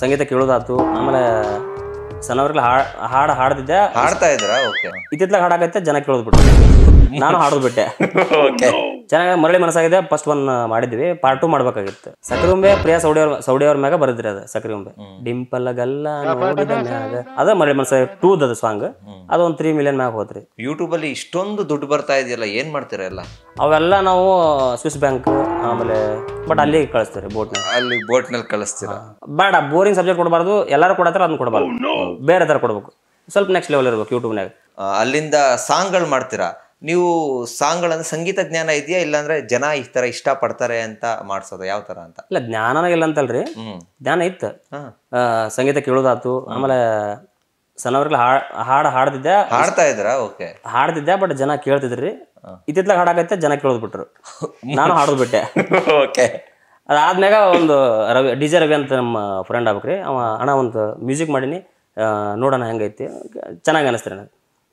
ಸಂಗೀತ ಕೇಳೋದಾತು ಆಮೇಲೆ ಸಣ್ಣವ್ರಿಗೆಲ್ಲ ಹಾಡು ಹಾಡು ಹಾಡ್ತಿದ್ದೆ ಹಾಡ್ತಾ ಇದ್ರಾ ಓಕೆ ಇತ್ತಿತ್ತಲಾಗ ಹಾಡಾಗತ್ತೆ ಜನ ಕೇಳೋದು ನಾನು ಹಾಡೋದು ಬಿಟ್ಟೆ ಚೆನ್ನಾಗಿ ಮರಳಿ ಮನಸ್ಸಾಗಿದೆ ಫಸ್ಟ್ ಒನ್ ಮಾಡಿದ್ವಿ ಪಾರ್ಟ್ ಟೂ ಮಾಡ್ಬೇಕಾಗಿತ್ತು ಸಕ್ರೆ ಉಂಬೆ ಪ್ರಿಯಾ ಸೌಡಿ ಸೌಡಿಯವ್ರ ಮ್ಯಾಗ ಬರದ್ರಿ ಅದ ಸಕ್ರೆ ಉಂಬೆ ಡಿಂಪಲ್ ಗಲ್ಲ ಅದ ಮರಳಿ ಮನಸ್ಸಾಗ ಟೂ ಅದ ಸಾಂಗ್ ಅದು ತ್ರೀ ಮಿಲಿಯನ್ ಮ್ಯಾಗ ಹೋದ್ರಿ ಯೂಟ್ಯೂಬ್ ಅಲ್ಲಿ ಇಷ್ಟೊಂದು ದುಡ್ಡು ಬರ್ತಾ ಇದೆಯಲ್ಲ ಏನ್ ಮಾಡ್ತೀರಾ ಎಲ್ಲ ಅವೆಲ್ಲ ನಾವು ಸ್ವಿಸ್ ಬ್ಯಾಂಕ್ ಆಮೇಲೆ ಬಟ್ ಅಲ್ಲಿ ಕಳಿಸ್ತೀರಿ ಬೋಟ್ ಅಲ್ಲಿ ಬೋಟ್ ನಲ್ಲಿ ಕಳಿಸ್ತೀರಾ ಬೇಡ ಬೋರಿಂಗ್ ಸಬ್ಜೆಕ್ಟ್ ಕೊಡಬಾರ್ದು ಎಲ್ಲಾರು ಕೊಡತ್ತಾರ ಅದನ್ನ ಕೊಡಬಾರ್ದು oh, ಬೇರೆ ತರ ಕೊಡ್ಬೇಕು ಸ್ವಲ್ಪ ನೆಕ್ಸ್ಟ್ ಲೆವೆಲ್ ಇರ್ಬೇಕು ನಾಗ ಅಲ್ಲಿಂದ ಸಾಂಗ್ ಗಳು ಮಾಡ್ತೀರಾ ನೀವು ಸಾಂಗ್ಗಳನ್ನು ಸಂಗೀತ ಜ್ಞಾನ ಇದೆಯಾ ಇಲ್ಲಾಂದ್ರೆ ಜನ ಈ ಥರ ಇಷ್ಟಪಡ್ತಾರೆ ಅಂತ ಮಾಡಿಸೋದು ಯಾವ ಥರ ಅಂತ ಇಲ್ಲ ಜ್ಞಾನನ ಇಲ್ಲ ಅಂತಲ್ರಿ ಜ್ಞಾನ ಇತ್ತು ಸಂಗೀತ ಕೇಳೋದಾತು ಆಮೇಲೆ ಸಣ್ಣವ್ರಿಗೆ ಹಾಡು ಹಾಡ್ದಿದ್ದೆ ಹಾಡ್ತಾ ಇದ್ರ ಓಕೆ ಹಾಡ್ದಿದ್ದೆ ಬಟ್ ಜನ ಕೇಳ್ತಿದ್ರಿ ಇತ್ತಿತ್ಲಾಗ ಹಾಡಾಗತ್ತೆ ಜನ ಕೇಳೋದ್ಬಿಟ್ರು ನಾನು ಹಾಡೋದು ಬಿಟ್ಟೆ ಓಕೆ ಅದಾದ್ಮ್ಯಾಗ ಒಂದು ರವಿ ಡಿ ಜೆ ರವಿ ಅಂತ ನಮ್ಮ ಫ್ರೆಂಡ್ ಆಗ್ಬೇಕ್ರಿ ಅವ ಅಣ್ಣ ಒಂದು ಮ್ಯೂಸಿಕ್ ಮಾಡೀನಿ ನೋಡೋಣ ಹೆಂಗೈತಿ ಚೆನ್ನಾಗಿ ಅನಿಸ್ತೀರಿ ನನಗೆ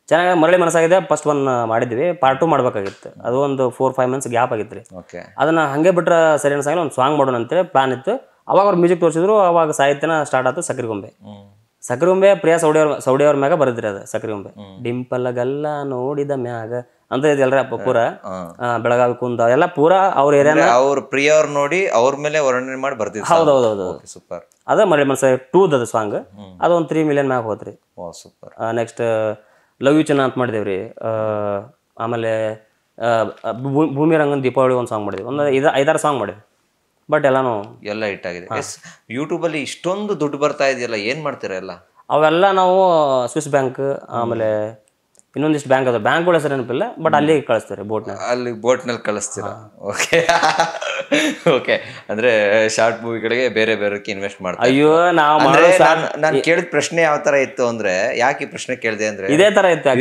ಚೆನ್ನಾಗಿ ಮರಳಿ ಮನಸ್ಸಾಗಿದೆ ಫಸ್ಟ್ ಒನ್ ಮಾಡಿದ್ವಿ ಪಾರ್ಟ್ ಟೂ ಮಾಡಬೇಕಾಗಿತ್ತು ಅದು ಒಂದು ಫೋರ್ ಫೈವ್ ಮಂತ್ಸ್ ಗ್ಯಾಪ್ ಆಗಿತ್ತು ರೀ ಓಕೆ ಹಂಗೆ ಬಿಟ್ರೆ ಸರಿ ಅನ್ಸಂಗಿಲ್ಲ ಒಂದು ಸಾಂಗ್ ಮಾಡೋಣ ಅಂತೇಳಿ ಪ್ಲಾನ್ ಇತ್ತು ಅವಾಗ ಅವ್ರು ಮ್ಯೂಸಿಕ್ ತೋರಿಸಿದ್ರು ಅವಾಗ ಸಾಹಿತ್ಯನ ಸ್ಟಾರ್ಟ್ ಆಯ್ತು ಸಕ್ರಿಗೊಂಬೆ ಸಕ್ರಿಗೊಂಬೆ ಪ್ರಿಯಾ ಸೌಡಿಯವ್ರ ಸೌಡಿಯವ್ರ ಮ್ಯಾಗ ಬರೆದ್ರಿ ಅದು ಸಕ್ರಿಗೊಂಬೆ ಗಲ್ಲ ನೋಡಿದ ಮ್ಯಾಗ ಅಂತ ಇದೆಲ್ಲ ಪೂರ ಬೆಳಗಾವಿ ಕುಂದ ಎಲ್ಲ ಪೂರ ಅವ್ರ ಏರಿಯಾ ಅವ್ರ ಪ್ರಿಯವ್ರ ನೋಡಿ ಅವ್ರ ಮೇಲೆ ವರ್ಣನೆ ಮಾಡಿ ಬರ್ತಿದ್ರು ಹೌದು ಹೌದು ಹೌದು ಸೂಪರ್ ಅದ ಮರಳಿ ಮನಸ ಟೂದ್ ಅದ ಸಾಂಗ್ ಅದು ಒಂದು ತ್ರೀ ಮಿಲಿಯನ್ ಮ್ಯಾಗ ಹೋತ್ರಿ ಸೂಪರ್ ನೆಕ್ಸ್ಟ್ ಲವ್ ಯು ಚೆನ್ನ ಅಂತ ಮಾಡಿದೇವ್ರಿ ಆಮೇಲೆ ಭೂಮಿ ರಂಗನ್ ದೀಪಾವಳಿ ಒಂದು ಸಾಂಗ್ ಮಾಡಿದ್ವಿ ಒಂದು ಐದು ಐದಾರು ಸಾಂಗ್ ಮಾಡಿದ್ವಿ ಬಟ್ ಎಲ್ಲಾನು ಎಲ್ಲ ಹಿಟ್ ಆಗಿದೆ ಯೂಟ್ಯೂಬಲ್ಲಿ ಇಷ್ಟೊಂದು ದುಡ್ಡು ಬರ್ತಾ ಇದೆಯಲ್ಲ ಏನು ಮಾಡ್ತೀರಾ ಎಲ್ಲ ಅವೆಲ್ಲ ನಾವು ಸ್ವಿಸ್ ಬ್ಯಾಂಕ್ ಆಮೇಲೆ ಇನ್ನೊಂದಿಷ್ಟು ಬ್ಯಾಂಕ್ ಅದ ಬ್ಯಾಂಕ್ಗಳ ಹೆಸರು ನೆನಪಿಲ್ಲ ಬಟ್ ಅಲ್ಲಿ ಕಳಿಸ್ತಾರೆ ಬೋಟ್ ಅಲ್ಲಿ ಬೋಟ್ನಲ್ಲಿ ಕಳಿಸ್ತೀರಾ ಓಕೆ ಓಕೆ ಅಂದ್ರೆ ಶಾರ್ಟ್ ಮೂವಿಗಳಿಗೆ ಬೇರೆ ಬೇರೆಕ್ಕೆ ಇನ್ವೆಸ್ಟ್ ಮಾಡ್ತಾರೆ ಅಯ್ಯೋ ನಾವು ನಾನು ಕೇಳಿದ ಪ್ರಶ್ನೆ ಯಾವ ತರ ಇತ್ತು ಅಂದ್ರೆ ಯಾಕೆ ಈ ಪ್ರಶ್ನೆ ಕೇಳಿದೆ ಅಂದ್ರೆ ಇದೇ ತರ ಇತ್ತು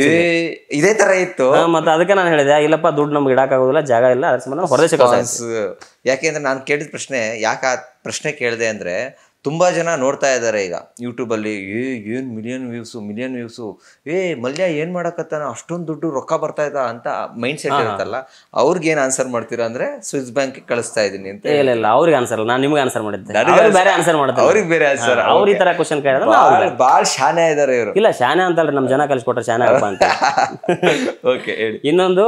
ಇದೇ ತರ ಇತ್ತು ಮತ್ತೆ ಅದಕ್ಕೆ ನಾನು ಹೇಳಿದೆ ಇಲ್ಲಪ್ಪ ದುಡ್ಡು ನಮ್ಗೆ ಆಗೋದಿಲ್ಲ ಜಾಗ ಇಲ್ಲ ಅದ್ರ ಸಂಬಂಧ ಹೊರದೇಶ ಅಂದ್ರೆ ನಾನು ಕೇಳಿದ ಪ್ರಶ್ನೆ ಯಾಕೆ ಪ್ರಶ್ನೆ ಕೇಳಿದೆ ಅಂದ್ರೆ ತುಂಬ ಜನ ನೋಡ್ತಾ ಇದ್ದಾರೆ ಈಗ ಯೂಟ್ಯೂಬಲ್ಲಿ ಏ ಏನು ಮಿಲಿಯನ್ ವ್ಯೂಸು ಮಿಲಿಯನ್ ವ್ಯೂಸು ಏ ಮಲ್ಯ ಏನು ಮಾಡೋಕತ್ತಾನ ಅಷ್ಟೊಂದು ದುಡ್ಡು ರೊಕ್ಕ ಬರ್ತಾ ಇದ್ದ ಅಂತ ಮೈಂಡ್ ಸೆಟ್ ಇರುತ್ತಲ್ಲ ಅವ್ರಿಗೆ ಏನು ಆನ್ಸರ್ ಮಾಡ್ತೀರಾ ಅಂದರೆ ಸ್ವಿಸ್ ಬ್ಯಾಂಕ್ ಕಳಿಸ್ತಾ ಇದ್ದೀನಿ ಅಂತ ಇಲ್ಲ ಇಲ್ಲ ಅವ್ರಿಗೆ ಆನ್ಸರ್ ನಾನು ನಿಮ್ಗೆ ಆನ್ಸರ್ ಮಾಡಿದ್ದೆ ಬೇರೆ ಆನ್ಸರ್ ಮಾಡಿದ್ದೆ ಅವ್ರಿಗೆ ಬೇರೆ ಆನ್ಸರ್ ಅವ್ರ ಈ ಥರ ಕ್ವಶನ್ ಕೇಳಿದ್ರೆ ಭಾಳ ಶಾನೆ ಇದ್ದಾರೆ ಇವರು ಇಲ್ಲ ಶಾನೆ ಅಂತಲ್ರಿ ನಮ್ಮ ಜನ ಕಲಿಸ್ಕೊಟ್ರೆ ಶಾನೆ ಹಬ್ಬ ಅಂತ ಓಕೆ ಹೇಳಿ ಇನ್ನೊಂದು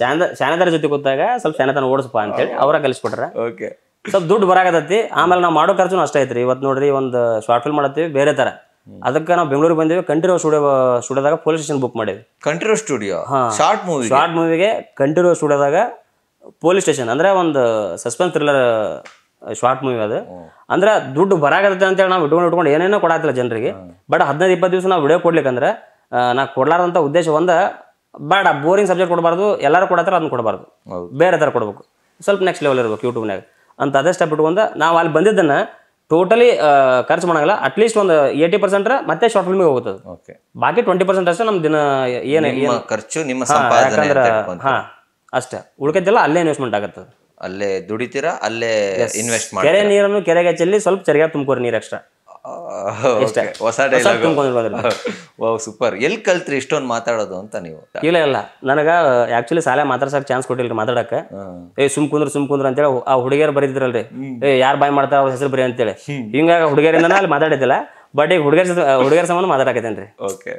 ಶಾನ ಶಾನದರ ಜೊತೆ ಗೊತ್ತಾಗ ಸ್ವಲ್ಪ ಶಾನೆತನ ಓಡಿಸಪ್ಪ ಅಂತೇಳಿ ಅವರ ಕಲಿಸ್ಕೊಟ್ರೆ ಓಕೆ ಸ್ವಲ್ಪ ದುಡ್ಡು ಬರಾಕತ್ತೈತಿ ಆಮೇಲೆ ನಾವು ಮಾಡೋ ಖರ್ಚು ಅಷ್ಟೇ ಐತ್ರಿ ಇವತ್ತು ನೋಡ್ರಿ ಒಂದು ಶಾರ್ಟ್ ಫಿಲ್ಮ್ ಮಾಡತ್ತೀವಿ ಬೇರೆ ತರ ಅದಕ್ಕೆ ನಾವು ಬೆಂಗಳೂರಿಗೆ ಬಂದೇವಿ ಕಂಠೀರೋ ಸ್ಟುಡಿಯೋ ಸ್ಟುಡಿಯೋದಾಗ ಪೊಲೀಸ್ ಸ್ಟೇಷನ್ ಬುಕ್ ಮಾಡೇವಿ Kanteerava studio short movie short ಮೂವಿಗೆ ಕಂಠೀರೋ ಸ್ಟುಡಿಯೋದಾಗ ಪೊಲೀಸ್ ಸ್ಟೇಷನ್ ಅಂದ್ರೆ ಒಂದು ಸಸ್ಪೆನ್ಸ್ ಥ್ರಿಲ್ಲರ್ ಶಾರ್ಟ್ ಮೂವಿ ಅದು ಅಂದ್ರೆ ದುಡ್ಡು ಬರಾಗತ್ತೆ ಹೇಳಿ ನಾವು ಇಟ್ಕೊಂಡು ಇಟ್ಕೊಂಡು ಏನೇನೋ ಕೊಡಾತಿಲ್ಲ ಜನರಿಗೆ ಬಟ್ ಹದಿನೈದು ಇಪ್ಪತ್ತು ದಿವಸ ನಾವು ವಿಡಿಯೋ ಕೊಡ್ಲಿಕ್ಕಂದ್ರೆ ನಾ ಕೊಡಲಾರದಂತ ಉದ್ದೇಶ ಒಂದ ಬೇಡ ಬೋರಿಂಗ್ ಸಬ್ಜೆಕ್ಟ್ ಕೊಡಬಾರ್ದು ಎಲ್ಲರೂ ಕೊಡತ್ತಾರ ಅದನ್ನ ಕೊಡಬಾರ್ದು ಬೇರೆ ತರ ಕೊಡಬೇಕು ಸ್ವಲ್ಪ ನೆಕ್ಸ್ಟ್ ಲೆವೆಲ್ ಇರ್ಬೇಕು ಯೂಟ್ಯೂಬ್ನಾಗ ಅಂತ ಅದೇ ಸ್ಟೆಪ್ ಇಟ್ಕೊಂಡು ನಾವು ಅಲ್ಲಿ ಬಂದಿದ್ದನ್ನ ಟೋಟಲಿ ಖರ್ಚು ಮಾಡಂಗಿಲ್ಲ ಅಟ್ಲೀಸ್ಟ್ ಒಂದು ಏಯ್ಟಿ ಪರ್ಸೆಂಟ್ ಮತ್ತೆ ಶಾರ್ಟ್ ಫಿಲ್ಮಿಗೆ ಹೋಗುತ್ತೆ ಬಾಕಿ ಟ್ವೆಂಟಿ ಪರ್ಸೆಂಟ್ ಅಷ್ಟೇ ನಮ್ಮ ದಿನ ಏನು ಖರ್ಚು ನಿಮ್ಮ ಯಾಕಂದ್ರೆ ಹಾಂ ಅಷ್ಟೇ ಉಳ್ಕೈತಿಲ್ಲ ಅಲ್ಲೇ ಇನ್ವೆಸ್ಟ್ಮೆಂಟ್ ಆಗುತ್ತೆ ಅಲ್ಲೇ ದುಡಿತೀರಾ ಅಲ್ಲೇ ಇನ್ವೆಸ್ಟ್ ಮಾಡಿ ಕೆರೆ ನೀರನ್ನು ಕೆರೆಗೆ ಚೆಲ್ಲಿ ಸ್ವಲ್ಪ ಚರಿಯಾಗಿ ತುಂಬ್ಕೋರಿ ನೀರು ಎಕ್ಸ್ಟ್ರಾ Oh, ಸೂಪರ್ ಎಲ್ ಕಲ್ತ್ರಿ ಇಷ್ಟೊಂದು ಮಾತಾಡೋದು ಅಂತ ನೀವು ಇಲ್ಲ ಇಲ್ಲ ನನಗ ಆಕ್ಚುಲಿ ಸಾಲ ಮಾತಾಡ್ಸಕ್ ಚಾನ್ಸ್ ಕೊಟ್ಟಿಲ್ಲ ಮಾತಾಡಕ್ಕೆ ಏ ಸುಮ್ ಕುಂದ್ರ ಸುಮ್ ಕುಂದ್ರ ಅಂತೇಳಿ ಆ ಹುಡುಗಿಯರು ಬರೀತಿದ್ರಲ್ರಿ ಏ ಯಾರು ಬಾಯ್ ಮಾಡ್ತಾರ ಅವ್ರ ಹೆಸರು ಬರೀ ಅಂತೇಳಿ ಹಿಂಗ ಹುಡುಗಿಯರಿಂದ ಅಲ್ಲಿ ಮಾತಾಡಿದ್ದಿಲ್ಲ ಬಟ್ ಈಗ ಹುಡುಗಿಯರ ಹುಡುಗಿಯರ್ ಸಂಬಂಧ ಮಾತಾಡಕತ್ತೇನ್ರಿ ಓಕೆ